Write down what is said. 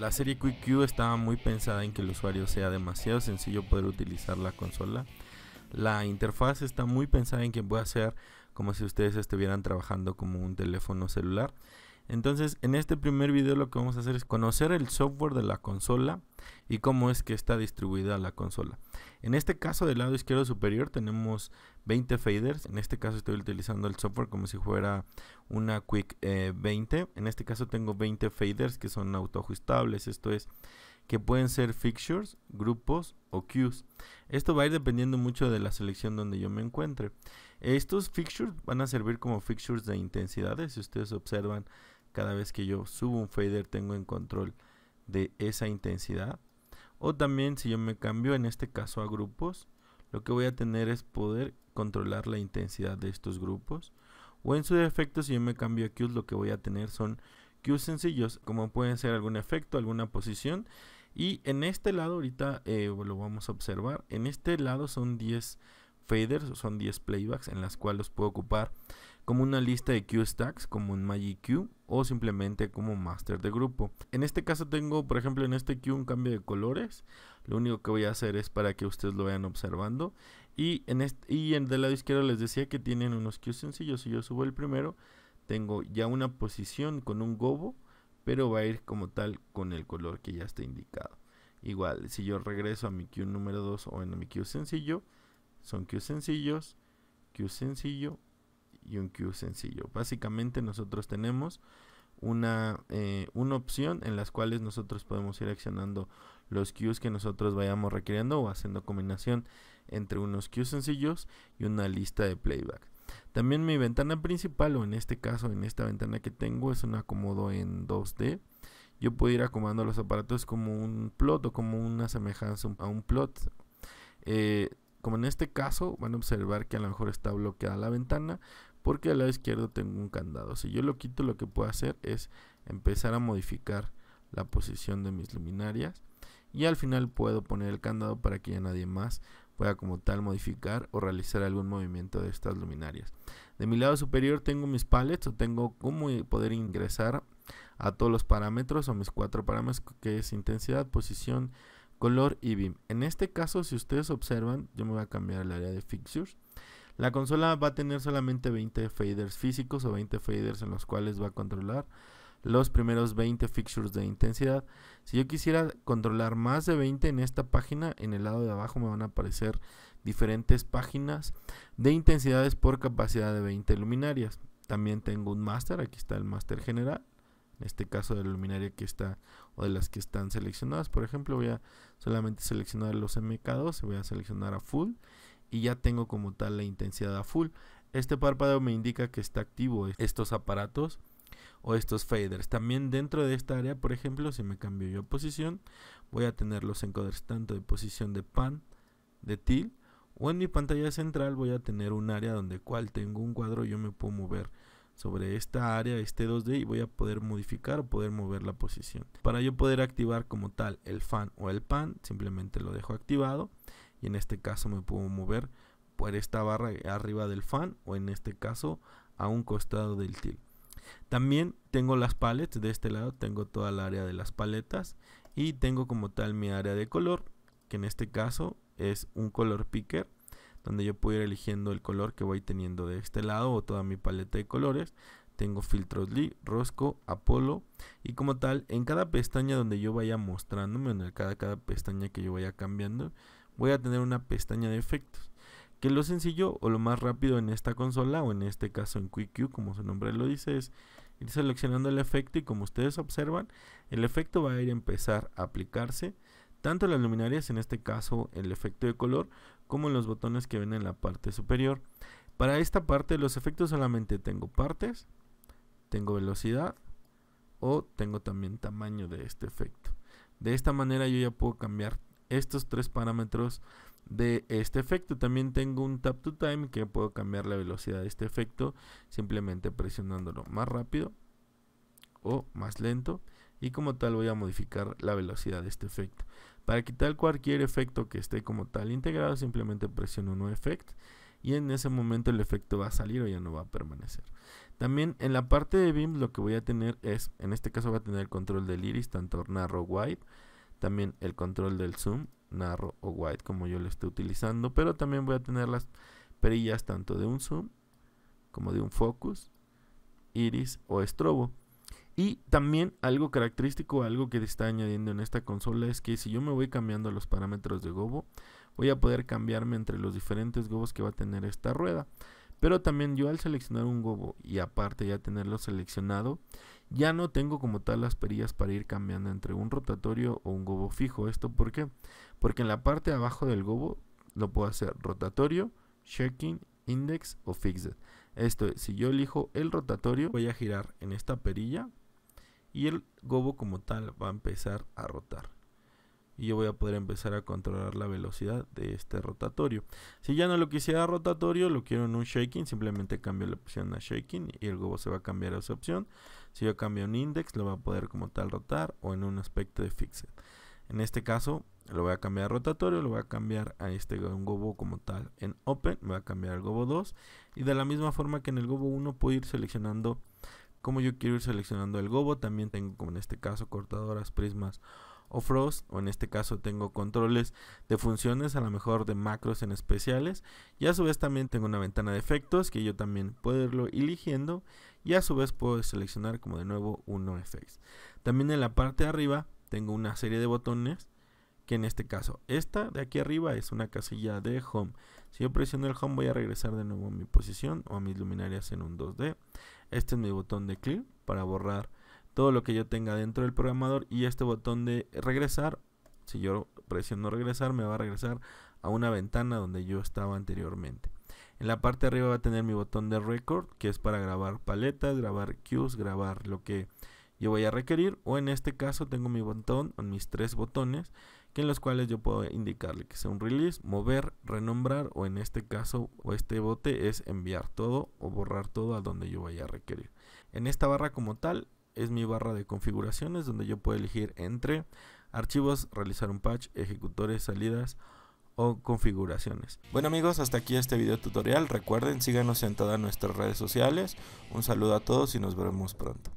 La serie QQ estaba muy pensada en que el usuario sea demasiado sencillo poder utilizar la consola. La interfaz está muy pensada en que pueda ser como si ustedes estuvieran trabajando como un teléfono celular. Entonces, en este primer video lo que vamos a hacer es conocer el software de la consola y cómo es que está distribuida la consola. En este caso, del lado izquierdo superior tenemos 20 faders. En este caso estoy utilizando el software como si fuera una Quick 20. Eh, en este caso tengo 20 faders que son autoajustables, esto es que pueden ser fixtures, grupos o cues. Esto va a ir dependiendo mucho de la selección donde yo me encuentre. Estos fixtures van a servir como fixtures de intensidades, si ustedes observan cada vez que yo subo un fader tengo en control de esa intensidad. O también si yo me cambio en este caso a grupos, lo que voy a tener es poder controlar la intensidad de estos grupos. O en su defecto, si yo me cambio a cues, lo que voy a tener son cues sencillos, como pueden ser algún efecto, alguna posición. Y en este lado, ahorita eh, lo vamos a observar, en este lado son 10 faders, son 10 playbacks en las cuales los puedo ocupar como una lista de queue stacks, como un Magic Queue o simplemente como master de grupo. En este caso tengo, por ejemplo, en este queue un cambio de colores. Lo único que voy a hacer es para que ustedes lo vean observando. Y en este y en del lado izquierdo les decía que tienen unos queues sencillos. Si yo subo el primero, tengo ya una posición con un gobo, pero va a ir como tal con el color que ya está indicado. Igual, si yo regreso a mi queue número 2 o en mi queue sencillo, son queues sencillos, que sencillo y un queue sencillo. Básicamente nosotros tenemos una, eh, una opción en las cuales nosotros podemos ir accionando los queues que nosotros vayamos requiriendo o haciendo combinación entre unos queues sencillos y una lista de playback. También mi ventana principal o en este caso en esta ventana que tengo es un acomodo en 2D. Yo puedo ir acomodando los aparatos como un plot o como una semejanza a un plot. Eh, como en este caso, van a observar que a lo mejor está bloqueada la ventana porque al lado izquierdo tengo un candado. Si yo lo quito, lo que puedo hacer es empezar a modificar la posición de mis luminarias y al final puedo poner el candado para que ya nadie más pueda como tal modificar o realizar algún movimiento de estas luminarias. De mi lado superior tengo mis palettes, o tengo como poder ingresar a todos los parámetros o mis cuatro parámetros que es intensidad, posición, Color y BIM. En este caso, si ustedes observan, yo me voy a cambiar el área de Fixtures. La consola va a tener solamente 20 faders físicos o 20 faders en los cuales va a controlar los primeros 20 fixtures de intensidad. Si yo quisiera controlar más de 20 en esta página, en el lado de abajo me van a aparecer diferentes páginas de intensidades por capacidad de 20 luminarias. También tengo un master, aquí está el master general. En este caso de la luminaria que está o de las que están seleccionadas. Por ejemplo, voy a solamente seleccionar los MK2, voy a seleccionar a full y ya tengo como tal la intensidad a full. Este párpado me indica que está activo estos aparatos o estos faders. También dentro de esta área, por ejemplo, si me cambio yo posición, voy a tener los encoders tanto de posición de pan, de til o en mi pantalla central voy a tener un área donde cual tengo un cuadro yo me puedo mover sobre esta área, este 2D y voy a poder modificar o poder mover la posición. Para yo poder activar como tal el fan o el pan, simplemente lo dejo activado y en este caso me puedo mover por esta barra arriba del fan o en este caso a un costado del tilt. También tengo las palettes, de este lado tengo toda el área de las paletas y tengo como tal mi área de color, que en este caso es un color picker donde yo puedo ir eligiendo el color que voy teniendo de este lado o toda mi paleta de colores. Tengo filtros Lee, Rosco, Apolo... y como tal, en cada pestaña donde yo vaya mostrándome, en cada, cada pestaña que yo vaya cambiando, voy a tener una pestaña de efectos. Que lo sencillo o lo más rápido en esta consola o en este caso en QuickQ, como su nombre lo dice, es ir seleccionando el efecto y como ustedes observan, el efecto va a ir a empezar a aplicarse tanto las luminarias, en este caso el efecto de color, como en los botones que ven en la parte superior. Para esta parte los efectos solamente tengo partes, tengo velocidad o tengo también tamaño de este efecto. De esta manera yo ya puedo cambiar estos tres parámetros de este efecto. También tengo un tap to time que puedo cambiar la velocidad de este efecto simplemente presionándolo más rápido o más lento y como tal voy a modificar la velocidad de este efecto. Para quitar cualquier efecto que esté como tal integrado, simplemente presiono no effect y en ese momento el efecto va a salir o ya no va a permanecer. También en la parte de BIM lo que voy a tener es, en este caso va a tener el control del iris, tanto narrow wide, también el control del zoom, narrow o wide como yo lo estoy utilizando, pero también voy a tener las perillas tanto de un zoom como de un focus, iris o estrobo. Y también algo característico, algo que está añadiendo en esta consola es que si yo me voy cambiando los parámetros de gobo, voy a poder cambiarme entre los diferentes gobos que va a tener esta rueda. Pero también yo al seleccionar un gobo y aparte ya tenerlo seleccionado, ya no tengo como tal las perillas para ir cambiando entre un rotatorio o un gobo fijo. ¿Esto por qué? Porque en la parte de abajo del gobo lo puedo hacer rotatorio, checking, index o fixed. Esto es, si yo elijo el rotatorio, voy a girar en esta perilla y el gobo como tal va a empezar a rotar. Y yo voy a poder empezar a controlar la velocidad de este rotatorio. Si ya no lo quisiera rotatorio, lo quiero en un shaking. Simplemente cambio la opción a shaking y el gobo se va a cambiar a esa opción. Si yo cambio en index, lo va a poder como tal rotar o en un aspecto de fixed. En este caso, lo voy a cambiar a rotatorio, lo voy a cambiar a este gobo como tal en open, me voy a cambiar al gobo 2 y de la misma forma que en el gobo 1 puedo ir seleccionando como yo quiero ir seleccionando el gobo, también tengo como en este caso cortadoras, prismas o frost, o en este caso tengo controles de funciones, a lo mejor de macros en especiales, y a su vez también tengo una ventana de efectos que yo también puedo irlo eligiendo, y a su vez puedo seleccionar como de nuevo uno effects. También en la parte de arriba tengo una serie de botones, que en este caso esta de aquí arriba es una casilla de home. Si yo presiono el home voy a regresar de nuevo a mi posición o a mis luminarias en un 2D. Este es mi botón de clear para borrar todo lo que yo tenga dentro del programador y este botón de regresar, si yo presiono regresar, me va a regresar a una ventana donde yo estaba anteriormente. En la parte de arriba va a tener mi botón de record, que es para grabar paletas, grabar cues, grabar lo que yo voy a requerir o en este caso tengo mi botón mis tres botones que en los cuales yo puedo indicarle que sea un release, mover, renombrar o en este caso o este bote es enviar todo o borrar todo a donde yo vaya a requerir. En esta barra como tal es mi barra de configuraciones donde yo puedo elegir entre archivos, realizar un patch, ejecutores, salidas o configuraciones. Bueno amigos, hasta aquí este video tutorial. Recuerden, síganos en todas nuestras redes sociales. Un saludo a todos y nos vemos pronto.